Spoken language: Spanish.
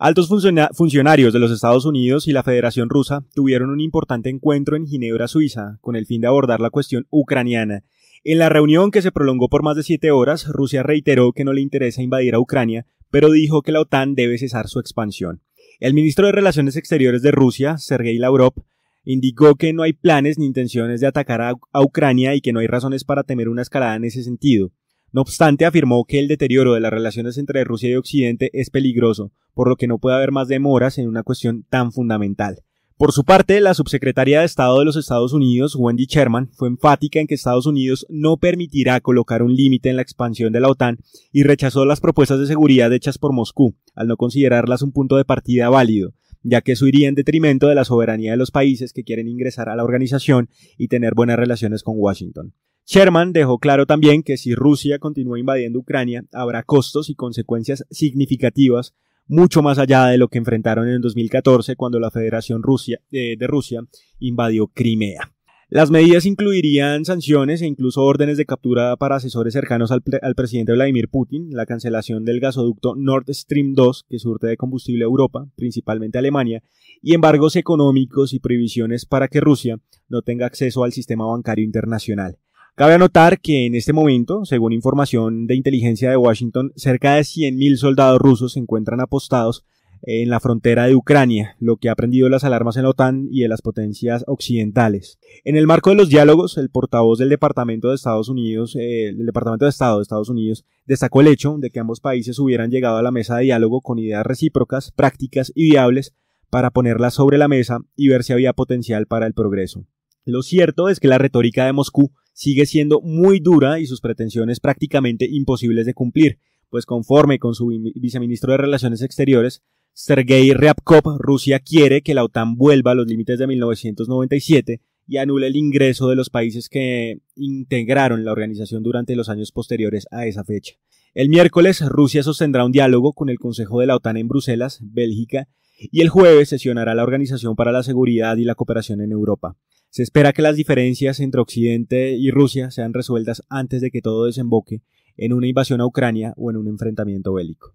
Altos funcionarios de los Estados Unidos y la Federación Rusa tuvieron un importante encuentro en Ginebra, Suiza, con el fin de abordar la cuestión ucraniana. En la reunión que se prolongó por más de siete horas, Rusia reiteró que no le interesa invadir a Ucrania, pero dijo que la OTAN debe cesar su expansión. El ministro de Relaciones Exteriores de Rusia, Sergei Lavrov, indicó que no hay planes ni intenciones de atacar a, Ucrania y que no hay razones para temer una escalada en ese sentido. No obstante, afirmó que el deterioro de las relaciones entre Rusia y Occidente es peligroso, por lo que no puede haber más demoras en una cuestión tan fundamental. Por su parte, la subsecretaria de Estado de los Estados Unidos, Wendy Sherman, fue enfática en que Estados Unidos no permitirá colocar un límite en la expansión de la OTAN y rechazó las propuestas de seguridad hechas por Moscú, al no considerarlas un punto de partida válido, ya que eso iría en detrimento de la soberanía de los países que quieren ingresar a la organización y tener buenas relaciones con Washington. Sherman dejó claro también que si Rusia continúa invadiendo Ucrania, habrá costos y consecuencias significativas mucho más allá de lo que enfrentaron en 2014 cuando la Federación Rusia, eh, de Rusia invadió Crimea. Las medidas incluirían sanciones e incluso órdenes de captura para asesores cercanos al, presidente Vladimir Putin, la cancelación del gasoducto Nord Stream 2 que surte de combustible a Europa, principalmente a Alemania, y embargos económicos y prohibiciones para que Rusia no tenga acceso al sistema bancario internacional. Cabe anotar que en este momento, según información de inteligencia de Washington, cerca de 100.000 soldados rusos se encuentran apostados en la frontera de Ucrania, lo que ha prendido las alarmas en la OTAN y de las potencias occidentales. En el marco de los diálogos, el portavoz del Departamento de Estados Unidos, eh, el Departamento de Estado de Estados Unidos, destacó el hecho de que ambos países hubieran llegado a la mesa de diálogo con ideas recíprocas, prácticas y viables para ponerlas sobre la mesa y ver si había potencial para el progreso. Lo cierto es que la retórica de Moscú sigue siendo muy dura y sus pretensiones prácticamente imposibles de cumplir, pues conforme con su viceministro de Relaciones Exteriores, Sergei Ryabkov, Rusia quiere que la OTAN vuelva a los límites de 1997 y anule el ingreso de los países que integraron la organización durante los años posteriores a esa fecha. El miércoles Rusia sostendrá un diálogo con el Consejo de la OTAN en Bruselas, Bélgica, y el jueves sesionará la Organización para la Seguridad y la Cooperación en Europa. Se espera que las diferencias entre Occidente y Rusia sean resueltas antes de que todo desemboque en una invasión a Ucrania o en un enfrentamiento bélico.